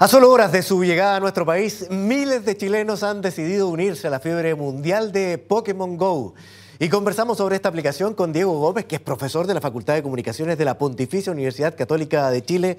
A solo horas de su llegada a nuestro país, miles de chilenos han decidido unirse a la fiebre mundial de Pokémon Go. Y conversamos sobre esta aplicación con Diego Gómez, que es profesor de la Facultad de Comunicaciones de la Pontificia Universidad Católica de Chile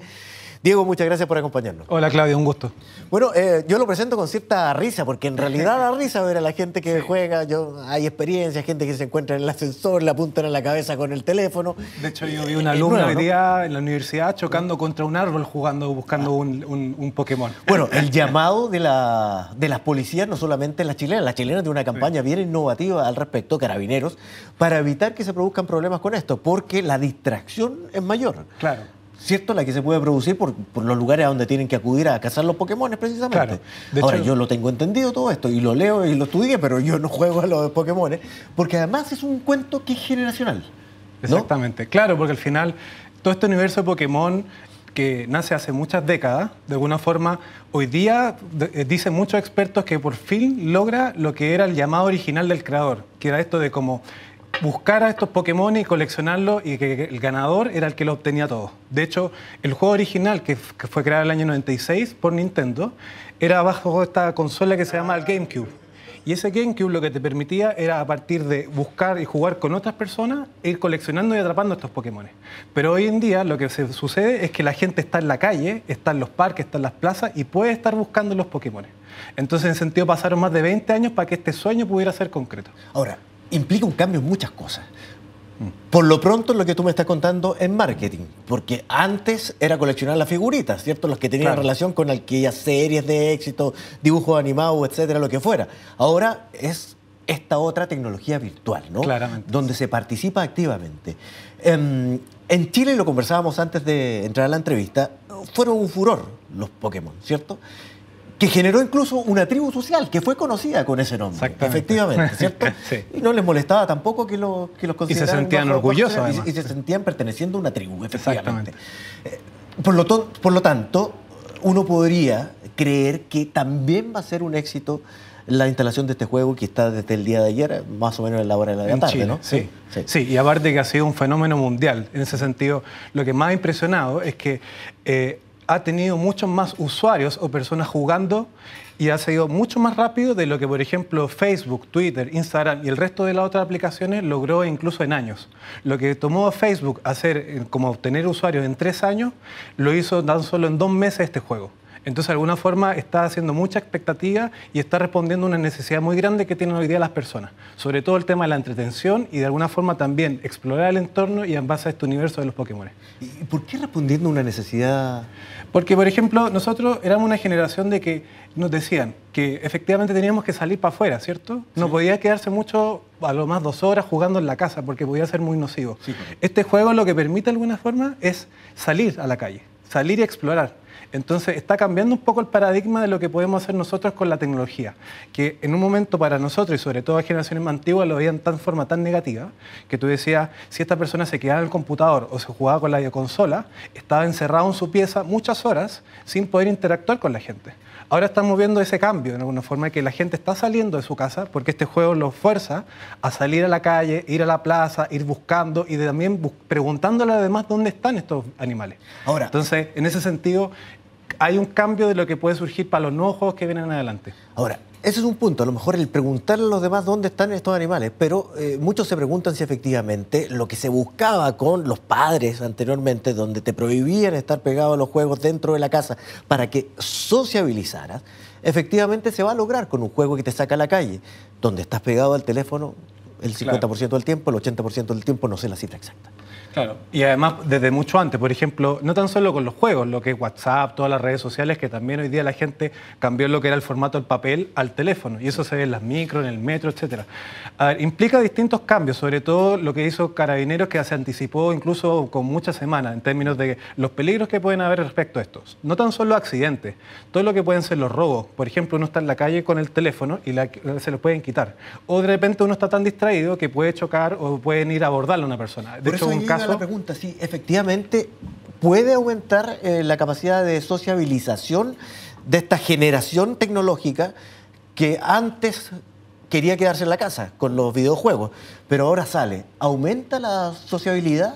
Diego, muchas gracias por acompañarnos. Hola, Claudio, un gusto. Bueno, eh, yo lo presento con cierta risa, porque en realidad la risa ver a la gente que juega. Yo, hay experiencia, gente que se encuentra en el ascensor, la apuntan en la cabeza con el teléfono. De hecho, yo vi un alumno hoy día en la universidad chocando contra un árbol jugando, buscando ah. un, Pokémon. Bueno, el llamado de, las policías, no solamente las chilenas, las chilenas de una campaña bien innovativa al respecto, carabineros, para evitar que se produzcan problemas con esto, porque la distracción es mayor. Claro. ¿cierto? La que se puede producir por, los lugares a donde tienen que acudir a cazar los Pokémon, precisamente. Claro. Ahora, yo lo tengo entendido todo esto y lo leo y lo estudié, pero yo no juego a los Pokémon, porque además es un cuento que es generacional. Exactamente, claro, porque al final todo este universo de Pokémon que nace hace muchas décadas, de alguna forma, hoy día eh, dicen muchos expertos que por fin logra lo que era el llamado original del creador, que era esto de como buscar a estos Pokémon y coleccionarlos y que el ganador era el que lo obtenía todo. De hecho, el juego original que, fue creado en el año 96 por Nintendo era bajo esta consola que se llama el GameCube. Y ese GameCube lo que te permitía era a partir de buscar y jugar con otras personas, ir coleccionando y atrapando estos Pokémon. Pero hoy en día lo que se sucede es que la gente está en la calle, está en los parques, está en las plazas y puede estar buscando los Pokémon. Entonces, en sentido, pasaron más de 20 años para que este sueño pudiera ser concreto. Ahora, implica un cambio en muchas cosas. Por lo pronto, lo que tú me estás contando es marketing, porque antes era coleccionar las figuritas, ¿cierto? los que tenían relación con aquellas series de éxito, dibujos animados, etcétera, lo que fuera. Ahora es esta otra tecnología virtual, ¿no? Claramente. Donde se participa activamente. En, em, en Chile, lo conversábamos antes de entrar a la entrevista, fueron un furor los Pokémon, ¿cierto? que generó incluso una tribu social que fue conocida con ese nombre, efectivamente, ¿cierto? Y no les molestaba tampoco que, los consideraran... Y se sentían orgullosos. Y, se sentían perteneciendo a una tribu, efectivamente. Eh, por, lo por lo tanto, uno podría creer que también va a ser un éxito la instalación de este juego que está desde el día de ayer, más o menos en la hora de la tarde, ¿no? Sí. sí. y aparte que ha sido un fenómeno mundial. En ese sentido, lo que más ha impresionado es que eh, ha tenido muchos más usuarios o personas jugando y ha seguido mucho más rápido de lo que, por ejemplo, Facebook, Twitter, Instagram y el resto de las otras aplicaciones logró incluso en años. Lo que tomó Facebook hacer eh, como obtener usuarios en tres años, lo hizo tan solo en dos meses este juego. Entonces, de alguna forma, está haciendo mucha expectativa y está respondiendo a una necesidad muy grande que tienen hoy día las personas. Sobre todo el tema de la entretención y, de alguna forma, también explorar el entorno y en base a este universo de los Pokémon. ¿Y por qué respondiendo a una necesidad? Porque, por ejemplo, nosotros éramos una generación de que nos decían que efectivamente teníamos que salir para afuera, ¿cierto? No podía quedarse mucho, a lo más dos horas, jugando en la casa, porque podía ser muy nocivo. Este juego lo que permite de alguna forma es salir a la calle, salir y explorar. Entonces está cambiando un poco el paradigma de lo que podemos hacer nosotros con la tecnología, que en un momento para nosotros y sobre todo a generaciones más antiguas lo veían tan forma tan negativa, que tú decías, si esta persona se quedaba en el computador o se jugaba con la videoconsola, estaba encerrado en su pieza muchas horas sin poder interactuar con la gente. Ahora estamos viendo ese cambio, de alguna forma, que la gente está saliendo de su casa porque este juego los fuerza a salir a la calle, ir a la plaza, ir buscando y también preguntándole a los demás dónde están estos animales. Ahora. Entonces, en ese sentido, hay un cambio de lo que puede surgir para los nuevos juegos que vienen adelante. Ahora, ese es un punto, a lo mejor el preguntarle a los demás dónde están estos animales, pero eh, muchos se preguntan si efectivamente lo que se buscaba con los padres anteriormente, donde te prohibían estar pegado a los juegos dentro de la casa para que sociabilizaras, efectivamente se va a lograr con un juego que te saca a la calle, donde estás pegado al teléfono el 50% del tiempo, el 80% del tiempo, no sé la cifra exacta. Claro, y además desde mucho antes, por ejemplo, no tan solo con los juegos, lo que es WhatsApp, todas las redes sociales, que también hoy día la gente cambió lo que era el formato del papel al teléfono, y eso se ve en las micro, en el metro, etc. implica distintos cambios, sobre todo lo que hizo Carabineros, que se anticipó incluso con muchas semanas en términos de los peligros que pueden haber respecto a estos. No tan solo accidentes, todo lo que pueden ser los robos. Por ejemplo, uno está en la calle con el teléfono y se lo pueden quitar. O de repente uno está tan distraído que puede chocar o pueden ir a abordarle a una persona. De hecho, un caso. pregunta, si efectivamente, ¿puede aumentar eh, la capacidad de sociabilización de esta generación tecnológica que antes quería quedarse en la casa con los videojuegos, pero ahora sale? ¿Aumenta la sociabilidad?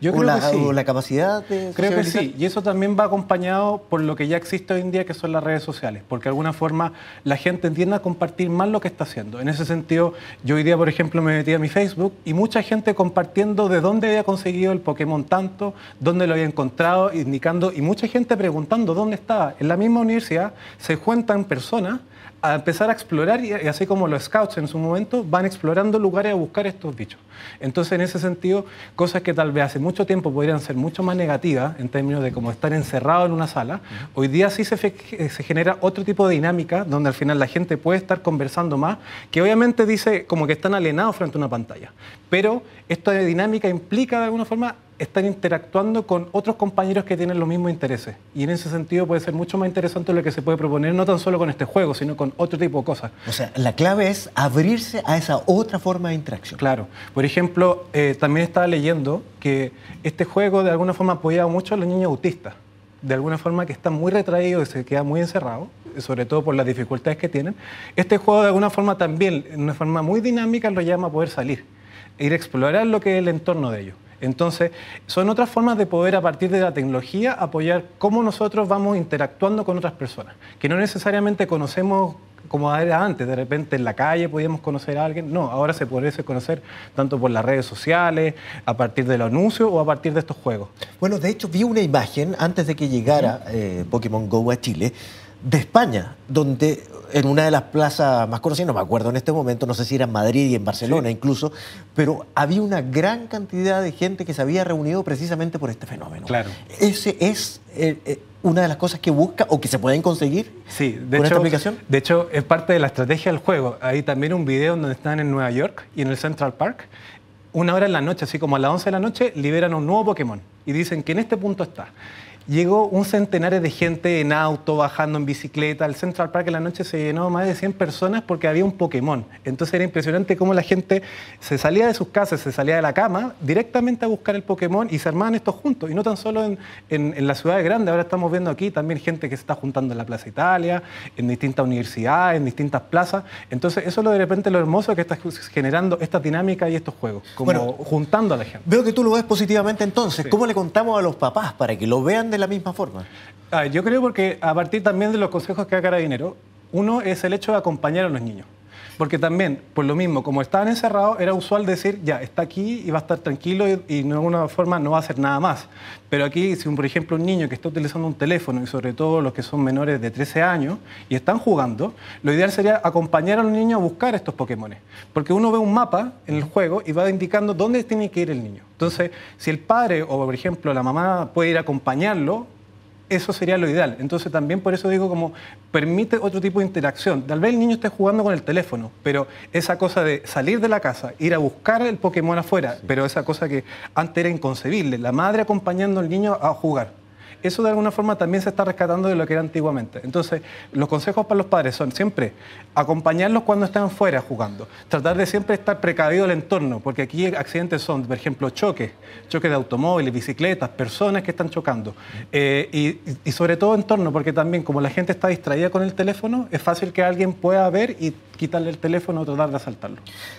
Yo creo que sí. la capacidad de... Creo que sí, y eso también va acompañado por lo que ya existe hoy en día, que son las redes sociales, porque de alguna forma la gente entiende a compartir más lo que está haciendo. En ese sentido, yo hoy día, por ejemplo, me metí a mi Facebook y mucha gente compartiendo de dónde había conseguido el Pokémon tanto, dónde lo había encontrado, indicando, y mucha gente preguntando dónde estaba. En la misma universidad se cuentan personas a empezar a explorar y así como los scouts en su momento van explorando lugares a buscar estos bichos. Entonces, en ese sentido, cosas que tal vez hace mucho tiempo podrían ser mucho más negativas en términos de como estar encerrado en una sala, hoy día sí se, eh, se genera otro tipo de dinámica donde al final la gente puede estar conversando más, que obviamente dice como que están alienados frente a una pantalla. Pero esta dinámica implica de alguna forma están interactuando con otros compañeros que tienen los mismos intereses. Y en ese sentido puede ser mucho más interesante lo que se puede proponer, no tan solo con este juego, sino con otro tipo de cosas. O sea, la clave es abrirse a esa otra forma de interacción. Claro. Por ejemplo, eh, también estaba leyendo que este juego de alguna forma apoyaba mucho a los niños autistas. De alguna forma que están muy retraídos y se quedan muy encerrados, sobre todo por las dificultades que tienen. Este juego de alguna forma también, de una forma muy dinámica, lo llama a poder salir, e ir a explorar lo que es el entorno de ellos. Entonces, son otras formas de poder, a partir de la tecnología, apoyar cómo nosotros vamos interactuando con otras personas, que no necesariamente conocemos como era antes, de repente en la calle podíamos conocer a alguien, no, ahora se puede conocer tanto por las redes sociales, a partir del anuncio o a partir de estos juegos. Bueno, de hecho vi una imagen antes de que llegara eh, Pokémon Go a Chile, de España, donde en una de las plazas más conocidas, no me acuerdo en este momento, no sé si era en Madrid y en Barcelona incluso, pero había una gran cantidad de gente que se había reunido precisamente por este fenómeno. Claro. Ese es eh, eh, una de las cosas que busca o que se pueden conseguir sí, de con aplicación. De hecho, es parte de la estrategia del juego. Hay también un video donde están en Nueva York y en el Central Park. Una hora en la noche, así como a las 11 de la noche, liberan un nuevo Pokémon y dicen que en este punto está llegó un centenar de gente en auto, bajando en bicicleta. El Central Park en la noche se llenó más de 100 personas porque había un Pokémon. Entonces era impresionante cómo la gente se salía de sus casas, se salía de la cama directamente a buscar el Pokémon y se armaban estos juntos. Y no tan solo en, la ciudad de grande ahora estamos viendo aquí también gente que se está juntando en la Plaza Italia, en distintas universidades, en distintas plazas. Entonces eso es lo de repente lo hermoso que está generando esta dinámica y estos juegos, como juntando a la gente. Veo que tú lo ves positivamente entonces. ¿Cómo le contamos a los papás para que lo vean de de la misma forma? Ah, yo creo porque a partir también de los consejos que da Carabinero, uno es el hecho de acompañar a los niños. Porque también, por lo mismo, como estaban encerrados, era usual decir, ya, está aquí y va a estar tranquilo y, de alguna forma no va a hacer nada más. Pero aquí, si un, por ejemplo un niño que está utilizando un teléfono, y sobre todo los que son menores de 13 años y están jugando, lo ideal sería acompañar a niño a buscar estos Pokémon. Porque uno ve un mapa en el juego y va indicando dónde tiene que ir el niño. Entonces, si el padre o, por ejemplo, la mamá puede ir a acompañarlo, eso sería lo ideal. Entonces también por eso digo como permite otro tipo de interacción. Tal vez el niño esté jugando con el teléfono, pero esa cosa de salir de la casa, ir a buscar el Pokémon afuera, pero esa cosa que antes era inconcebible, la madre acompañando al niño a jugar eso de alguna forma también se está rescatando de lo que era antiguamente. Entonces, los consejos para los padres son siempre acompañarlos cuando están fuera jugando, tratar de siempre estar precavido el entorno, porque aquí accidentes son, por ejemplo, choques, choques de automóviles, bicicletas, personas que están chocando, eh, y, sobre todo entorno, porque también como la gente está distraída con el teléfono, es fácil que alguien pueda ver y quitarle el teléfono o tratar de asaltarlo.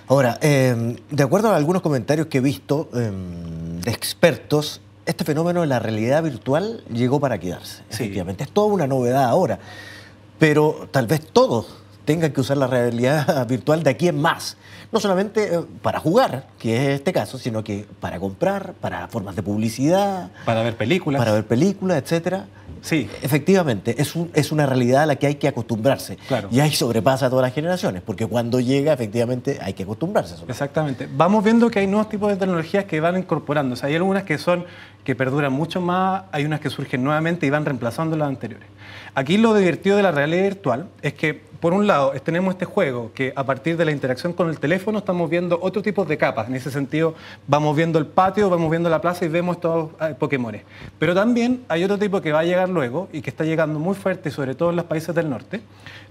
Ahora, eh, de acuerdo a algunos comentarios que he visto eh, de expertos, este fenómeno de la realidad virtual llegó para quedarse, sí. efectivamente. Es toda una novedad ahora, pero tal vez todo tenga que usar la realidad virtual de aquí en más. No solamente eh, para jugar, que es este caso, sino que para comprar, para formas de publicidad. Para ver películas. Para ver películas, etc. Sí. Efectivamente, es, una realidad a la que hay que acostumbrarse. Claro. Y ahí sobrepasa a todas las generaciones, porque cuando llega, efectivamente, hay que acostumbrarse. Exactamente. Vamos viendo que hay nuevos tipos de tecnologías que van incorporándose. Hay algunas que son que perduran mucho más, hay unas que surgen nuevamente y van reemplazando las anteriores. Aquí lo divertido de la realidad virtual es que por un lado, tenemos este juego que a partir de la interacción con el teléfono estamos viendo otro tipo de capas. En ese sentido, vamos viendo el patio, vamos viendo la plaza y vemos todos eh, Pokémones. Pero también hay otro tipo que va a llegar luego y que está llegando muy fuerte, sobre todo en los países del norte,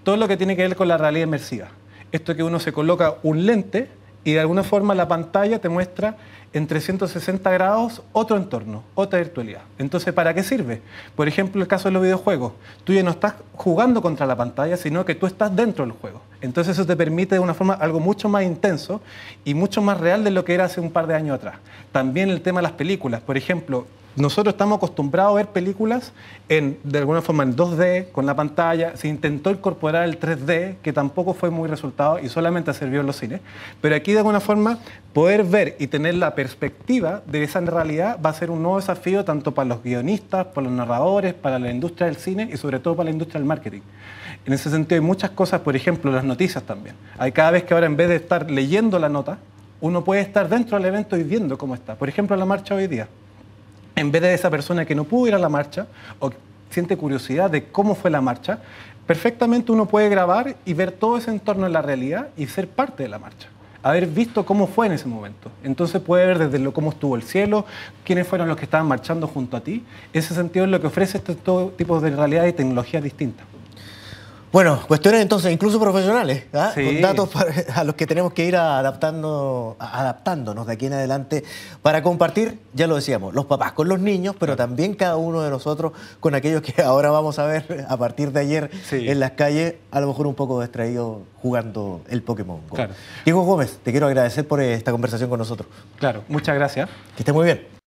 todo lo que tiene que ver con la realidad inmersiva. Esto es que uno se coloca un lente y de alguna forma la pantalla te muestra en 360 grados otro entorno, otra virtualidad. Entonces, ¿para qué sirve? Por ejemplo, el caso de los videojuegos. Tú ya no estás jugando contra la pantalla, sino que tú estás dentro del juego. Entonces eso te permite de una forma algo mucho más intenso y mucho más real de lo que era hace un par de años atrás. También el tema de las películas. Por ejemplo, nosotros estamos acostumbrados a ver películas de alguna forma en 2D, con la pantalla. Se intentó incorporar el 3D, que tampoco fue muy resultado y solamente sirvió en los cines. Pero aquí, de alguna forma, poder ver y tener la perspectiva de esa realidad va a ser un nuevo desafío tanto para los guionistas, para los narradores, para la industria del cine y sobre todo para la industria del marketing. En ese sentido hay muchas cosas, por ejemplo, las noticias también. Hay cada vez que ahora en vez de estar leyendo la nota, uno puede estar dentro del evento y viendo cómo está. Por ejemplo, la marcha hoy día en vez de esa persona que no pudo ir a la marcha o siente curiosidad de cómo fue la marcha, perfectamente uno puede grabar y ver todo ese entorno en la realidad y ser parte de la marcha haber visto cómo fue en ese momento. Entonces puede ver desde lo, cómo estuvo el cielo, quiénes fueron los que estaban marchando junto a ti. Ese sentido es lo que ofrece este todo tipo de realidad y tecnologías distintas. Bueno, cuestiones entonces incluso profesionales, ¿ah? con datos a los que tenemos que ir adaptando, adaptándonos de aquí en adelante para compartir, ya lo decíamos, los papás con los niños, pero también cada uno de nosotros con aquellos que ahora vamos a ver a partir de ayer en las calles, a lo mejor un poco distraídos jugando el Pokémon Diego Gómez, te quiero agradecer por eh, esta conversación con nosotros. Claro, muchas gracias. Que esté muy bien.